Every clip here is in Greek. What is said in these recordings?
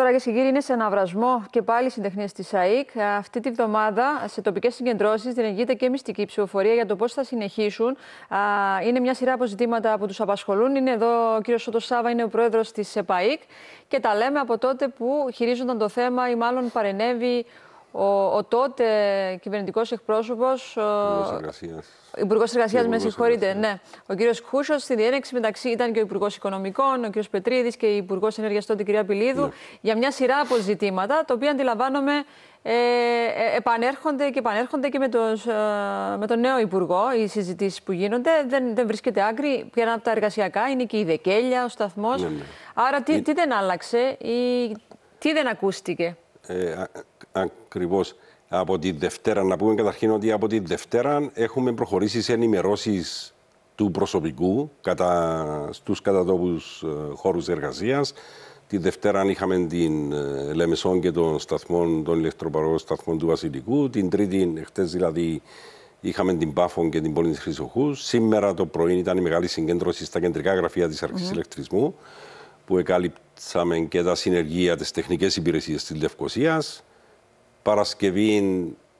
Τώρα και κύριοι, είναι σε αναβρασμό και πάλι οι συντεχνίες της ΑΕΚ. Ε, αυτή τη βδομάδα σε τοπικές συγκεντρώσεις, διενεργείται και μυστική ψηφοφορία για το πώς θα συνεχίσουν. Είναι μια σειρά από ζητήματα που τους απασχολούν. Είναι εδώ ο κύριος Σότο Σάβα, είναι ο πρόεδρος της ΕΠΑΕΚ. Και τα λέμε από τότε που χειρίζονταν το θέμα ή μάλλον παρενέβη ο, ο τότε κυβερνητικός εκπρόσωπος. Υπουργός Εργασίας, με συγχωρείτε. Ναι. ναι. Ο κύριος Χούσος στη διένεξη μεταξύ ήταν και ο Υπουργός Οικονομικών, ο κύριος Πετρίδης και η Υπουργός Ενέργειας τότε, κυρία Πιλίδου, ναι. για μια σειρά από ζητήματα, τα οποία αντιλαμβάνομαι ε, ε επανέρχονται και επανέρχονται και με τον, ε, με τον νέο Υπουργό. Οι συζητήσεις που γίνονται δεν, δεν βρίσκεται άκρη. Πήραν από τα εργασιακά, είναι και η Δεκέλια, ο σταθμός. Ναι, Άρα, τι, τι δεν άλλαξε ή τι δεν ακούστηκε. Ε, ακριβώς από τη Δευτέρα. Να πούμε καταρχήν ότι από τη Δευτέρα έχουμε προχωρήσει σε ενημερώσεις του προσωπικού κατά, στους κατατόπους ε, χώρους εργασίας. Τη Δευτέρα είχαμε την ε, Λεμεσόν και τον σταθμών, των ηλεκτροπαραγωγών σταθμών του Βασιλικού. Την Τρίτη, χτες δηλαδή, είχαμε την Πάφων και την πόλη της Χρυσοχούς. Σήμερα το πρωί ήταν η μεγάλη συγκέντρωση στα κεντρικά γραφεία της Αρχής mm Ηλεκτρισμού που εκάλυψαμε και τα συνεργεία, τη τεχνικές υπηρεσίες της Λευκοσίας Παρασκευή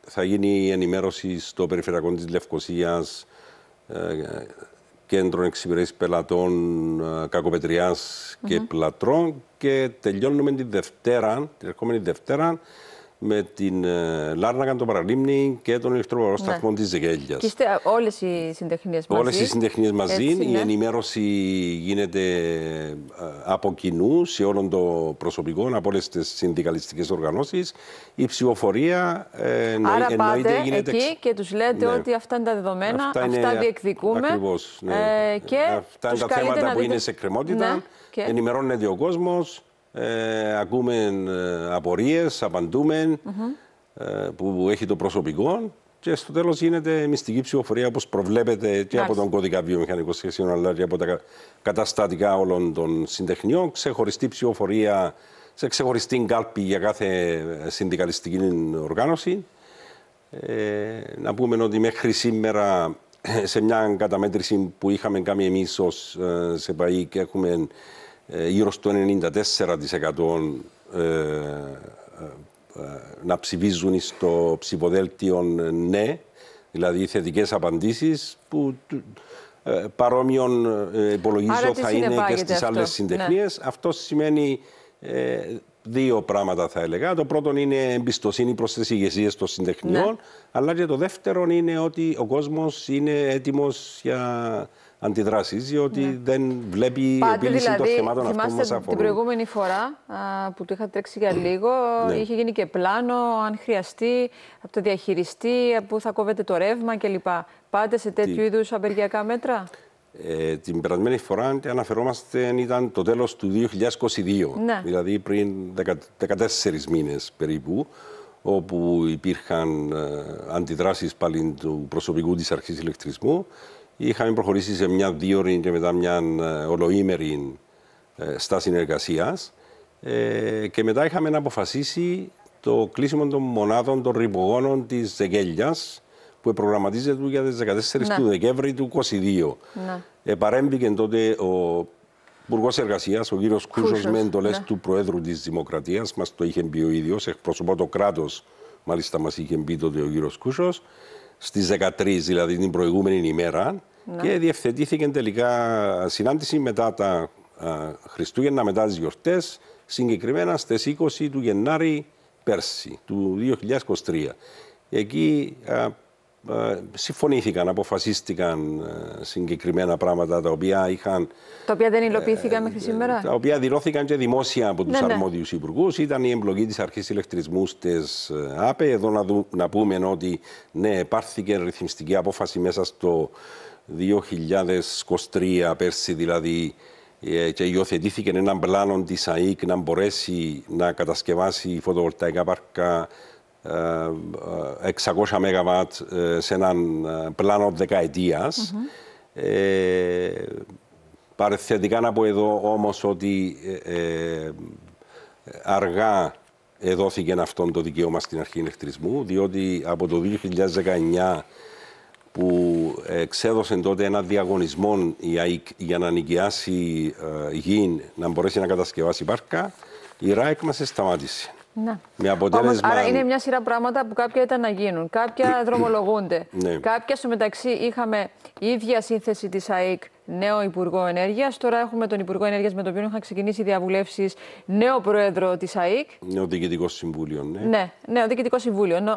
θα γίνει η ενημέρωση στο περιφερειακό της Λευκοσίας ε, κέντρο εξυπηρέτηση πελατών ε, Κακοπετριάς και Πλατρών και τελειώνουμε τη Δευτέρα, την ερχόμενη Δευτέρα με την ε, Λάρνακα, τον Παραλίμνη και τον ηλεκτροπαρό ναι. σταθμό ναι. τη Δεγέλια. Και είστε ε, όλες οι συντεχνίες μαζί. Όλες οι συντεχνίες μαζί. Έτσι, ναι. Η ενημέρωση γίνεται ε, από κοινού σε όλων των προσωπικών, από όλες τις συνδικαλιστικές οργανώσεις. Η ψηφοφορία ε, Άρα εννοείται πάτε γίνεται. εκεί και τους λέτε ναι. ότι αυτά είναι τα δεδομένα, αυτά, είναι, αυτά διεκδικούμε. Ακριβώς, ναι. ε, αυτά είναι τα θέματα που είναι σε κρεμότητα. Ναι, και... Ενημερώνεται ο κόσμος. Ε, ακούμε ε, απορίες, απαντούμε ε, που έχει το προσωπικό και στο τέλος γίνεται μυστική ψηφοφορία όπως προβλέπεται και από τον κώδικα βιομηχανικών σχέσεων αλλά και από τα καταστατικά όλων των συντεχνιών, ξεχωριστή ψηφοφορία σε ξεχωριστή κάλπη για κάθε συνδικαλιστική οργάνωση. να πούμε ότι μέχρι σήμερα σε μια καταμέτρηση που είχαμε κάνει εμείς ως ΣΕΠΑΗ και έχουμε γύρω στο 94% να ψηφίζουν στο ψηφοδέλτιο ε, ναι, δηλαδή θετικές απαντήσεις, που ε, παρόμοιον ε, υπολογίζω θα είναι και στι άλλες ναι. συντεχνίες. Αυτό σημαίνει δύο πράγματα θα έλεγα. Το πρώτο είναι εμπιστοσύνη προς τις ηγεσίες των συντεχνιών. Ναι. Αλλά και το δεύτερο είναι ότι ο κόσμος είναι έτοιμος για αντιδράσεις, διότι ναι. δεν βλέπει η επίλυση δηλαδή, των θεμάτων αυτών που μας αφορούν. Την προηγούμενη φορά που το είχα τρέξει για ναι. λίγο, είχε γίνει και πλάνο, αν χρειαστεί, από το διαχειριστή, από πού θα κόβεται το ρεύμα κλπ. Πάτε σε τέτοιου είδους απεργιακά μέτρα. Ε, την περασμένη φορά αναφερόμαστε ήταν το τέλος του 2022, ναι. δηλαδή πριν 14 μήνες περίπου, όπου υπήρχαν ε, αντιδράσεις πάλι του προσωπικού της αρχής ηλεκτρισμού. Είχαμε προχωρήσει σε μια δύορη και μετά μια ε, ολοήμερη στάση συνεργασίας. και μετά είχαμε να αποφασίσει το κλείσιμο των μονάδων των ρηπογόνων της Ζεγγέλιας, που προγραμματίζεται το 2014 ναι. του Δεκέμβρη του 2022. Ναι. Ε, τότε ο Υπουργός Εργασίας, ο κύριος Κούσος, με εντολέ ναι. του Προέδρου της Δημοκρατίας. Μας το είχε πει ο ίδιος, εκπροσωπώ το κράτος. Μάλιστα, μας είχε πει τότε ο κύριος Κούσος. Στις 13, δηλαδή την προηγούμενη ημέρα. Ναι. Και διευθετήθηκε τελικά συνάντηση μετά τα α, Χριστούγεννα, μετά τις γιορτές, συγκεκριμένα στις 20 του Γενάρη πέρσι, του 2023. Εκεί α, ε, συμφωνήθηκαν, αποφασίστηκαν ε, συγκεκριμένα πράγματα τα οποία είχαν. Τα οποία δεν ε, υλοποιήθηκαν μέχρι σήμερα. Τα οποία δηλώθηκαν και δημόσια από τους ναι, ναι. αρμόδιους υπουργούς. Ήταν η εμπλοκή της αρχής ηλεκτρισμού τη ΑΠΕ. Εδώ να, να πούμε ότι ναι, πάρθηκε ρυθμιστική απόφαση μέσα στο 2023, πέρσι δηλαδή, και υιοθετήθηκε έναν πλάνο της ΑΕΚ να μπορέσει να κατασκευάσει φωτοβολταϊκά πάρκα 600 ε, ε, ΜΒ ε, σε έναν πλάνο δεκαετίας. Mm-hmm. να πω εδώ όμως ότι ε, αργά εδόθηκε αυτόν το δικαίωμα στην αρχή ηλεκτρισμού, διότι από το 2019 που εξέδωσε τότε ένα διαγωνισμό η ΑΕΚ για να νοικιάσει γη, να μπορέσει να κατασκευάσει πάρκα, η ΡΑΕΚ μας σταμάτησε. Ναι. Άρα είναι μια σειρά πράγματα που κάποια ήταν να γίνουν, κάποια δρομολογούνται. Ναι. Κάποια στο μεταξύ είχαμε η ίδια σύνθεση της ΑΕΚ, νέο Υπουργό Ενέργειας. Τώρα έχουμε τον Υπουργό Ενέργειας με τον οποίο είχαν ξεκινήσει διαβουλεύσεις, νέο Πρόεδρο της ΑΕΚ. Νέο Διοικητικό Συμβούλιο, ναι. Ναι, νέο Διοικητικό Συμβούλιο. Ε, ναι.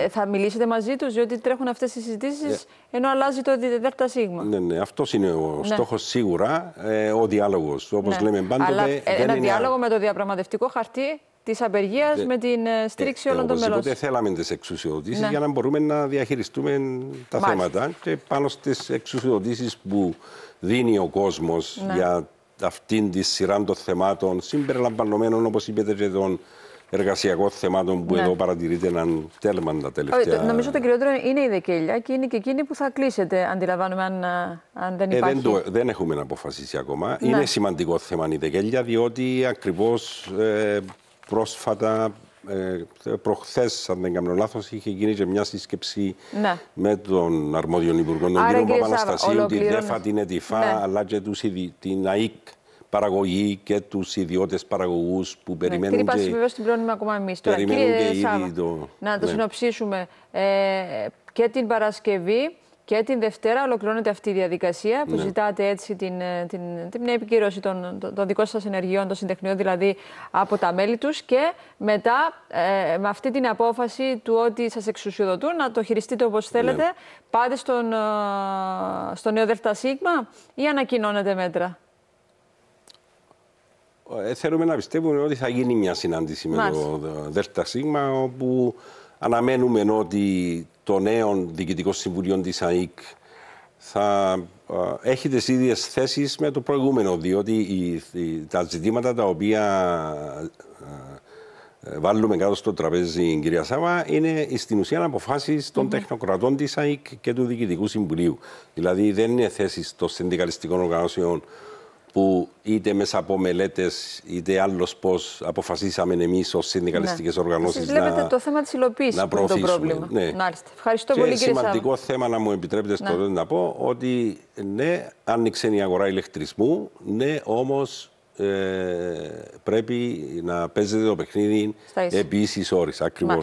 ε, θα μιλήσετε μαζί τους, διότι τρέχουν αυτές οι συζητήσεις, ναι. Ε. ενώ αλλάζει το ΔΣ. ΣΥΓΜΑ. Ναι, ναι, αυτός είναι ο ναι. στόχος σίγουρα, ε, ο διάλογος. Όπως λέμε πάντοτε. Αλλά, ένα διάλογο με το διαπραγματευτικό χαρτί της απεργίας ναι. με την ε, στήριξη ε, ε, όλων των μελών. Οπότε θέλαμε τις εξουσιοδοτήσεις ναι. για να μπορούμε να διαχειριστούμε τα Μάλιστα. θέματα. Και πάνω στις εξουσιοδοτήσεις που δίνει ο κόσμος ναι. για αυτήν τη σειρά των θεμάτων, συμπεριλαμβανομένων όπως είπατε και των εργασιακών θεμάτων που ναι. εδώ παρατηρείται έναν τέλμα τα τελευταία. νομίζω το κυριότερο είναι η Δεκέλια και είναι και εκείνη που θα κλείσετε, αντιλαμβάνομαι, αν, αν δεν υπάρχει. Ε, δεν, το, δεν έχουμε αποφασίσει ακόμα. Ναι. Είναι σημαντικό θέμα η Δεκέλια, διότι ακριβώς ε, πρόσφατα, ε, προχθές αν δεν κάνω λάθος, είχε γίνει και μια σύσκεψη ναι. με τον αρμόδιον υπουργό, τον κύριο Παπαναστασίου, τη ΔΕΦΑ, την ΕΤΙΦΑ, ναι. αλλά και τους, την ΑΕΚ παραγωγή και τους ιδιώτες παραγωγούς που ναι. περιμένουν. Ναι, και... βεβαίως την πλώνουμε ακόμα εμείς. Τώρα, κύριε Σάβα, το... να το ναι. συνοψίσουμε. Ε, και την Παρασκευή και την Δευτέρα ολοκληρώνεται αυτή η διαδικασία που ναι. ζητάτε έτσι την, ε, την, την επικύρωση των, των, των δικών σας ενεργειών, των συντεχνιών δηλαδή από τα μέλη τους και μετά ε, με αυτή την απόφαση του ότι σας εξουσιοδοτούν να το χειριστείτε όπως ναι. θέλετε πάτε στον, ε, στο νέο ΔΣ ή ανακοινώνετε μέτρα. θέλουμε να πιστεύουμε ότι θα γίνει μια συνάντηση με το ΔΣ όπου Αναμένουμε ότι το νέο Διοικητικό Συμβουλίο της ΑΕΚ θα έχει τις ίδιες θέσεις με το προηγούμενο, διότι η, τα ζητήματα τα οποία ε, βάλουμε κάτω στο τραπέζι, κυρία Σάβα, είναι στην ουσία αποφάσεις των τεχνοκρατών της ΑΕΚ και του Διοικητικού Συμβουλίου. Δηλαδή, δεν είναι θέσεις των συνδικαλιστικών οργανώσεων που είτε μέσα από μελέτες είτε άλλος πώς αποφασίσαμε εμείς ως συνδικαλιστικές ναι. οργανώσεις να. Βλέπετε το θέμα της υλοποίησης είναι το πρόβλημα. Ναι. Μάλιστα. Ευχαριστώ και πολύ, κύριε Είναι σημαντικό θέμα να μου επιτρέπετε ναι. στο ναι. να πω ότι ναι, άνοιξε η αγορά ηλεκτρισμού, ναι, όμως ε, πρέπει να παίζεται το παιχνίδι επί ίση όρη. Ακριβώ.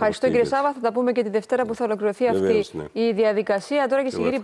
Ευχαριστώ, κύριε Σάβα. Θα τα πούμε και τη Δευτέρα που θα ολοκληρωθεί αυτή ναι. η διαδικασία. Τώρα και στην